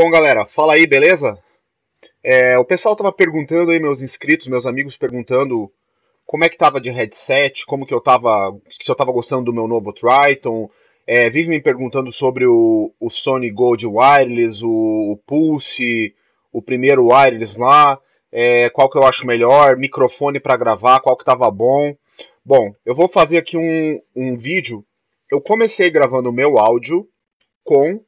Bom, galera, fala aí, beleza? É, o pessoal tava perguntando aí, meus inscritos, meus amigos perguntando como é que tava de headset, como que eu tava, se eu tava gostando do meu novo Triton. É, vive me perguntando sobre o, o Sony Gold Wireless, o, o, Pulse, o primeiro Wireless lá, é, qual que eu acho melhor, microfone para gravar, qual que tava bom. Bom, eu vou fazer aqui um, um vídeo. Eu comecei gravando o meu áudio com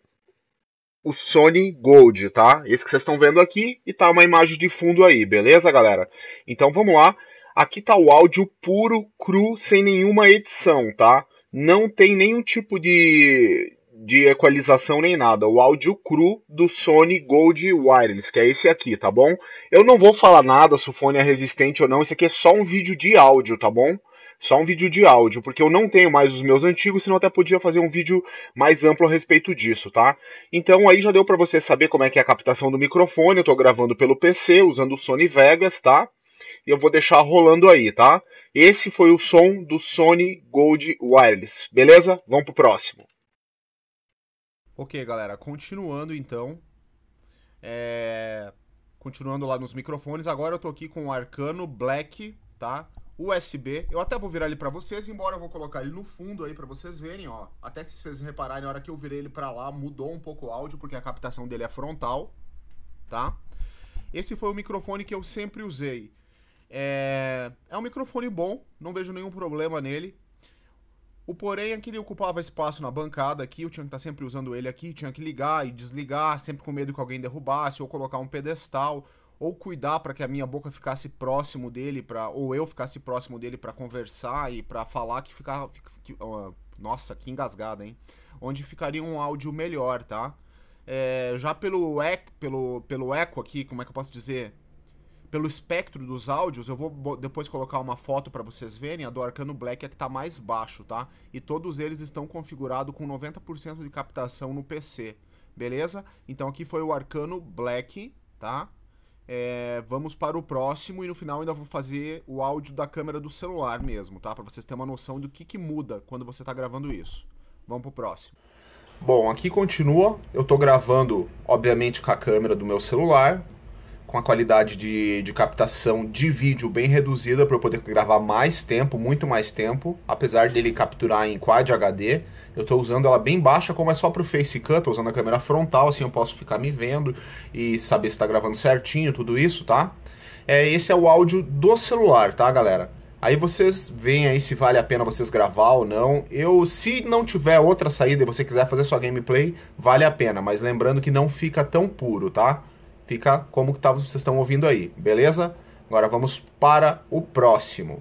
o Sony Gold, tá? Esse que vocês estão vendo aqui e tá uma imagem de fundo aí, beleza, galera? Então vamos lá. Aqui tá o áudio puro, cru, sem nenhuma edição, tá? Não tem nenhum tipo de, de equalização nem nada. O áudio cru do Sony Gold Wireless, que é esse aqui, tá bom? Eu não vou falar nada se o fone é resistente ou não. Isso aqui é só um vídeo de áudio, tá bom? só um vídeo de áudio, porque eu não tenho mais os meus antigos, senão até podia fazer um vídeo mais amplo a respeito disso, tá? Então aí já deu para você saber como é que é a captação do microfone, eu tô gravando pelo PC, usando o Sony Vegas, tá? E eu vou deixar rolando aí, tá? Esse foi o som do Sony Gold Wireless, beleza? Vamos pro próximo. Ok, galera, continuando então. É... Continuando lá nos microfones, agora eu tô aqui com o Arcano Black, tá? USB. Eu até vou virar ele para vocês, embora eu vou colocar ele no fundo aí para vocês verem, ó. Até se vocês repararem, na hora que eu virei ele para lá, mudou um pouco o áudio, porque a captação dele é frontal, tá? Esse foi o microfone que eu sempre usei. É, é um microfone bom, não vejo nenhum problema nele. O porém é que ele ocupava espaço na bancada aqui, eu tinha que estar tá sempre usando ele aqui, tinha que ligar e desligar, sempre com medo que alguém derrubasse ou colocar um pedestal ou cuidar para que a minha boca ficasse próximo dele para ou eu ficasse próximo dele para conversar e para falar que ficava que, uh, nossa que engasgada hein onde ficaria um áudio melhor tá é, já pelo eco pelo pelo eco aqui como é que eu posso dizer pelo espectro dos áudios, eu vou depois colocar uma foto para vocês verem, a do Arcano Black é que tá mais baixo, tá? E todos eles estão configurados com 90% de captação no PC, beleza? Então aqui foi o Arcano Black, tá? É, vamos para o próximo e no final ainda vou fazer o áudio da câmera do celular mesmo, tá? Para vocês terem uma noção do que, que muda quando você está gravando isso. Vamos para o próximo. Bom, aqui continua. Eu estou gravando, obviamente, com a câmera do meu celular, com a qualidade de, de captação de vídeo bem reduzida para eu poder gravar mais tempo, muito mais tempo, apesar dele capturar em Quad HD. Eu estou usando ela bem baixa, como é só para o Facecam, estou usando a câmera frontal, assim eu posso ficar me vendo e saber se está gravando certinho, tudo isso, tá? É, esse é o áudio do celular, tá, galera? Aí vocês veem aí se vale a pena vocês gravar ou não. Eu, se não tiver outra saída e você quiser fazer sua gameplay, vale a pena, mas lembrando que não fica tão puro, tá? Fica como que tá, vocês estão ouvindo aí, beleza? Agora vamos para o próximo.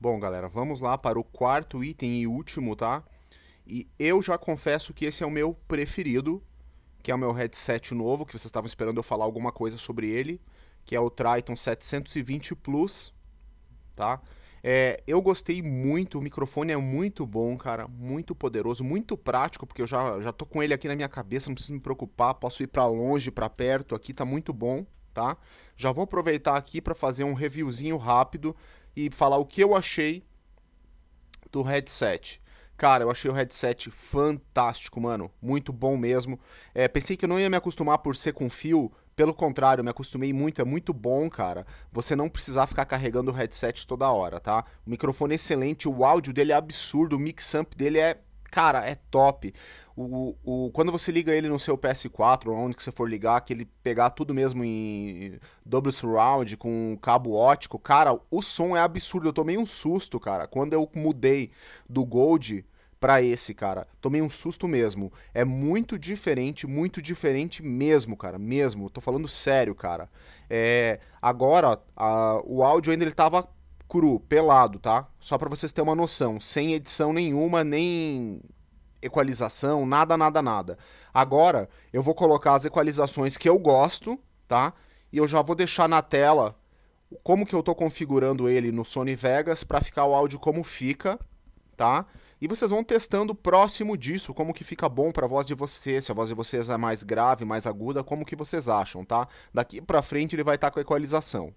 Bom, galera, vamos lá para o quarto item e último, tá? E eu já confesso que esse é o meu preferido, que é o meu headset novo, que vocês estavam esperando eu falar alguma coisa sobre ele, que é o Triton 720 Plus, tá? É, eu gostei muito, o microfone é muito bom, cara, muito poderoso, muito prático, porque eu já, já tô com ele aqui na minha cabeça, não preciso me preocupar, posso ir para longe, para perto, aqui tá muito bom, tá? Já vou aproveitar aqui para fazer um reviewzinho rápido e falar o que eu achei do headset. Cara, eu achei o headset fantástico, mano, muito bom mesmo. É, pensei que eu não ia me acostumar por ser com fio, pelo contrário, me acostumei muito, é muito bom, cara. Você não precisar ficar carregando o headset toda hora, tá? O microfone é excelente, o áudio dele é absurdo, o mix-up dele é, cara, é top. O, o, quando você liga ele no seu PS4, onde que você for ligar, que ele pegar tudo mesmo em double surround, com cabo ótico, cara, o som é absurdo. Eu tomei um susto, cara. Quando eu mudei do Gold para esse, cara. Tomei um susto mesmo. É muito diferente, muito diferente mesmo, cara. Mesmo. Tô falando sério, cara. É, agora, a, o áudio ainda ele tava cru, pelado, tá? Só para vocês terem uma noção. Sem edição nenhuma, nem equalização, nada, nada, nada. Agora, eu vou colocar as equalizações que eu gosto, tá? E eu já vou deixar na tela como que eu tô configurando ele no Sony Vegas para ficar o áudio como fica, tá? E vocês vão testando próximo disso, como que fica bom para a voz de vocês, se a voz de vocês é mais grave, mais aguda, como que vocês acham, tá? Daqui para frente ele vai estar tá com a equalização.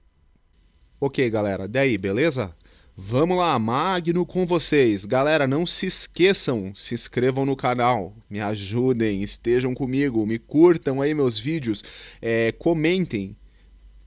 Ok, galera, daí, beleza? Vamos lá, Magno com vocês. Galera, não se esqueçam, se inscrevam no canal, me ajudem, estejam comigo, me curtam aí meus vídeos, é, comentem,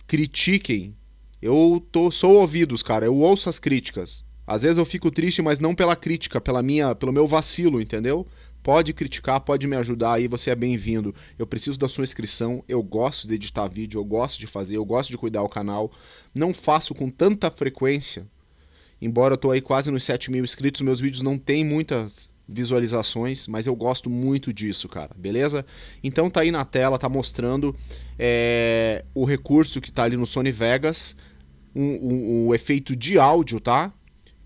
critiquem. Eu tô, sou ouvidos, cara, eu ouço as críticas. Às vezes eu fico triste, mas não pela crítica, pela minha, pelo meu vacilo, entendeu? Pode criticar, pode me ajudar aí, você é bem-vindo. Eu preciso da sua inscrição, eu gosto de editar vídeo, eu gosto de fazer, eu gosto de cuidar o canal. Não faço com tanta frequência. Embora eu tô aí quase nos 7 mil inscritos, meus vídeos não têm muitas visualizações, mas eu gosto muito disso, cara, beleza? Então tá aí na tela, tá mostrando é, o recurso que tá ali no Sony Vegas, o um, um, um efeito de áudio, tá?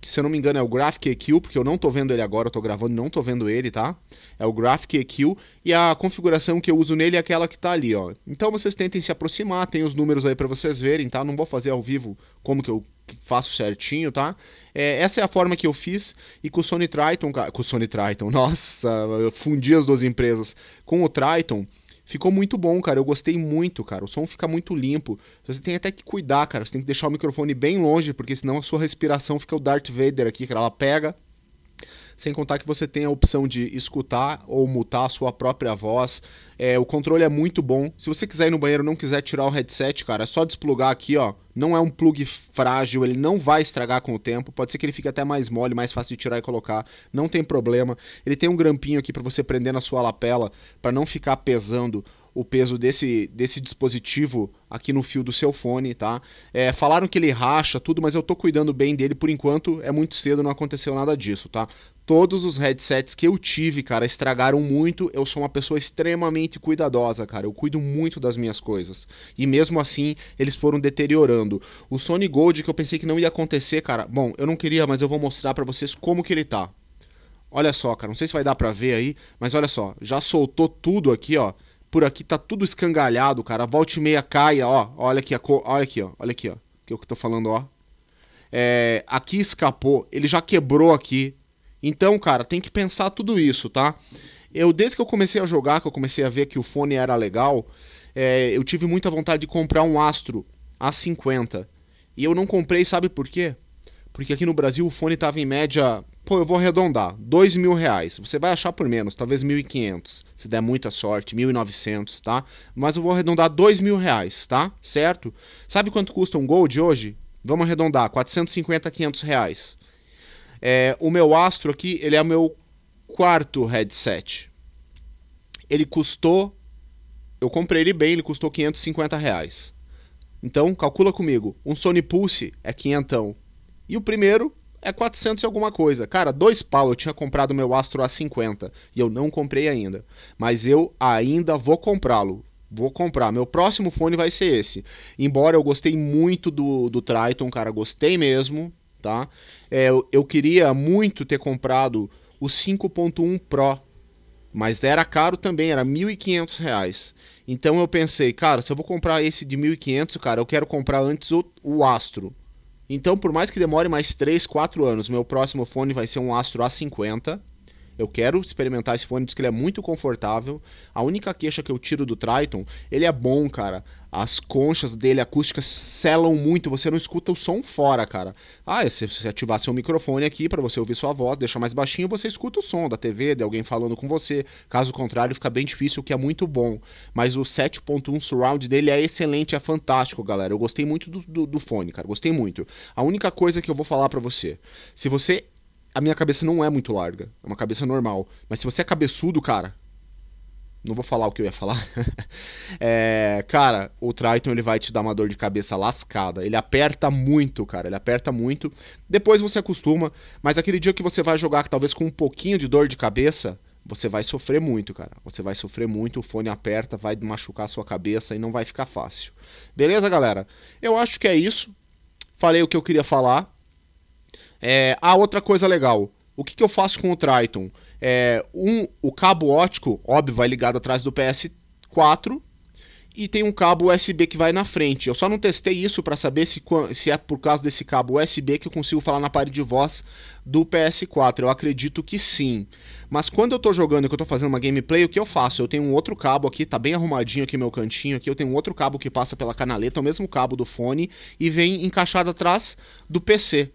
que se eu não me engano é o Graphic EQ, porque eu não estou vendo ele agora, eu tô gravando e não estou vendo ele, tá? É o Graphic EQ e a configuração que eu uso nele é aquela que está ali, ó. Então vocês tentem se aproximar, tem os números aí para vocês verem, tá? Não vou fazer ao vivo como que eu faço certinho, tá? É, essa é a forma que eu fiz e com o Sony Triton, com o Sony Triton, nossa, eu fundi as duas empresas. Com o Triton, Ficou muito bom, cara. Eu gostei muito, cara. O som fica muito limpo. Você tem até que cuidar, cara. Você tem que deixar o microfone bem longe, porque senão a sua respiração fica o Darth Vader aqui, que ela pega. Sem contar que você tem a opção de escutar ou mutar a sua própria voz. É, o controle é muito bom. Se você quiser ir no banheiro e não quiser tirar o headset, cara, é só desplugar aqui, ó não é um plug frágil, ele não vai estragar com o tempo. Pode ser que ele fique até mais mole, mais fácil de tirar e colocar, não tem problema. Ele tem um grampinho aqui para você prender na sua lapela para não ficar pesando o peso desse, desse dispositivo aqui no fio do seu fone, tá? É, falaram que ele racha tudo, mas eu tô cuidando bem dele por enquanto, é muito cedo, não aconteceu nada disso, tá? Todos os headsets que eu tive, cara, estragaram muito. Eu sou uma pessoa extremamente cuidadosa, cara. Eu cuido muito das minhas coisas. E mesmo assim, eles foram deteriorando. O Sony Gold, que eu pensei que não ia acontecer, cara. Bom, eu não queria, mas eu vou mostrar para vocês como que ele tá. Olha só, cara. Não sei se vai dar pra ver aí, mas olha só. Já soltou tudo aqui, ó. Por aqui tá tudo escangalhado, cara. Volte meia caia, ó. Olha aqui, co... olha aqui, ó. Olha aqui, ó. É que eu tô falando, ó. É, aqui escapou, ele já quebrou aqui, então, cara, tem que pensar tudo isso, tá? Eu, desde que eu comecei a jogar, que eu comecei a ver que o fone era legal, é, eu tive muita vontade de comprar um Astro A50. E eu não comprei, sabe por quê? Porque aqui no Brasil o fone estava em média, pô, eu vou arredondar, dois mil reais. Você vai achar por menos, talvez quinhentos, se der muita sorte, novecentos, tá? Mas eu vou arredondar dois mil reais, tá? Certo? Sabe quanto custa um Gold hoje? Vamos arredondar, cinquenta, quinhentos reais. É, o meu Astro aqui, ele é o meu quarto headset. Ele custou. Eu comprei ele bem, ele custou 550 reais. Então, calcula comigo. Um Sony Pulse é quinhentão. E o primeiro é 400 e alguma coisa. Cara, dois pau eu tinha comprado o meu Astro A50 e eu não comprei ainda. Mas eu ainda vou comprá-lo. Vou comprar. Meu próximo fone vai ser esse. Embora eu gostei muito do, do Triton, cara, gostei mesmo tá? É, eu queria muito ter comprado o 5.1 Pro, mas era caro também, era R$ 1.500. Então eu pensei, cara, se eu vou comprar esse de 1.500, cara, eu quero comprar antes o, o Astro. Então, por mais que demore mais 3, 4 anos, meu próximo fone vai ser um Astro A50, eu quero experimentar esse fone, diz que ele é muito confortável. A única queixa que eu tiro do Triton, ele é bom, cara. As conchas dele acústicas selam muito, você não escuta o som fora, cara. Ah, se você ativar seu microfone aqui para você ouvir sua voz, deixar mais baixinho, você escuta o som da TV, de alguém falando com você. Caso contrário, fica bem difícil, o que é muito bom. Mas o 7.1 surround dele é excelente, é fantástico, galera. Eu gostei muito do, do, do fone, cara. Gostei muito. A única coisa que eu vou falar para você, se você a minha cabeça não é muito larga. É uma cabeça normal. Mas se você é cabeçudo, cara. Não vou falar o que eu ia falar. é, cara, o Triton ele vai te dar uma dor de cabeça lascada. Ele aperta muito, cara. Ele aperta muito. Depois você acostuma. Mas aquele dia que você vai jogar, talvez com um pouquinho de dor de cabeça, você vai sofrer muito, cara. Você vai sofrer muito, o fone aperta, vai machucar a sua cabeça e não vai ficar fácil. Beleza, galera? Eu acho que é isso. Falei o que eu queria falar. É, a ah, outra coisa legal, o que, que eu faço com o Triton? É, um, o cabo ótico óbvio, vai ligado atrás do PS4 e tem um cabo USB que vai na frente. Eu só não testei isso para saber se, se é por causa desse cabo USB que eu consigo falar na parede de voz do PS4. Eu acredito que sim. Mas quando eu estou jogando e que eu tô fazendo uma gameplay, o que eu faço? Eu tenho um outro cabo aqui, tá bem arrumadinho aqui meu cantinho aqui, eu tenho um outro cabo que passa pela canaleta, o mesmo cabo do fone e vem encaixado atrás do PC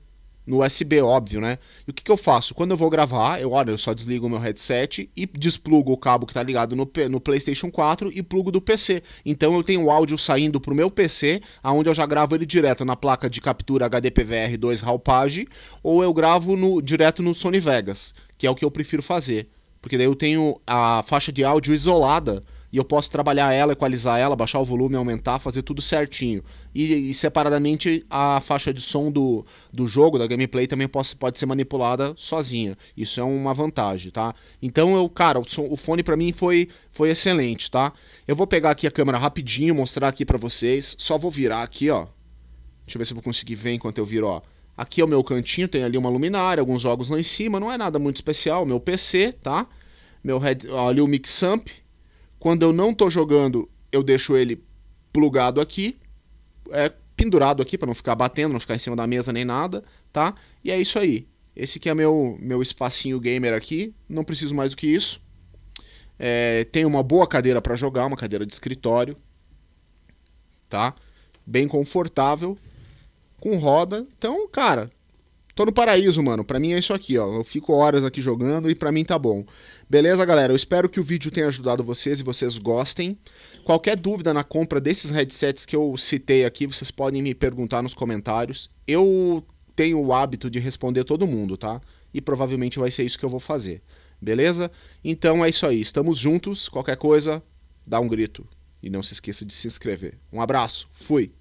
no USB, óbvio, né? E o que, que eu faço? Quando eu vou gravar, eu olha, eu só desligo o meu headset e desplugo o cabo que tá ligado no, no PlayStation 4 e plugo do PC. Então eu tenho o áudio saindo pro meu PC, aonde eu já gravo ele direto na placa de captura HDPVR2 Ralpage ou eu gravo no, direto no Sony Vegas, que é o que eu prefiro fazer. Porque daí eu tenho a faixa de áudio isolada e eu posso trabalhar ela, equalizar ela, baixar o volume, aumentar, fazer tudo certinho. E, e separadamente a faixa de som do, do jogo, da gameplay, também posso, pode ser manipulada sozinha. Isso é uma vantagem, tá? Então, eu, cara, o, som, o fone para mim foi, foi excelente, tá? Eu vou pegar aqui a câmera rapidinho, mostrar aqui para vocês. Só vou virar aqui, ó. Deixa eu ver se eu vou conseguir ver enquanto eu viro, ó. Aqui é o meu cantinho, tem ali uma luminária, alguns jogos lá em cima, não é nada muito especial, meu PC, tá? Meu head, ó, ali o Mixamp, quando eu não estou jogando, eu deixo ele plugado aqui, é, pendurado aqui para não ficar batendo, não ficar em cima da mesa nem nada, tá? E é isso aí. Esse aqui é meu meu espacinho gamer aqui. Não preciso mais do que isso. É, tem uma boa cadeira para jogar, uma cadeira de escritório, tá? Bem confortável, com roda. Então, cara, Tô no paraíso, mano. Pra mim é isso aqui, ó. Eu fico horas aqui jogando e pra mim tá bom. Beleza, galera? Eu espero que o vídeo tenha ajudado vocês e vocês gostem. Qualquer dúvida na compra desses headsets que eu citei aqui, vocês podem me perguntar nos comentários. Eu tenho o hábito de responder todo mundo, tá? E provavelmente vai ser isso que eu vou fazer. Beleza? Então é isso aí. Estamos juntos. Qualquer coisa, dá um grito. E não se esqueça de se inscrever. Um abraço. Fui.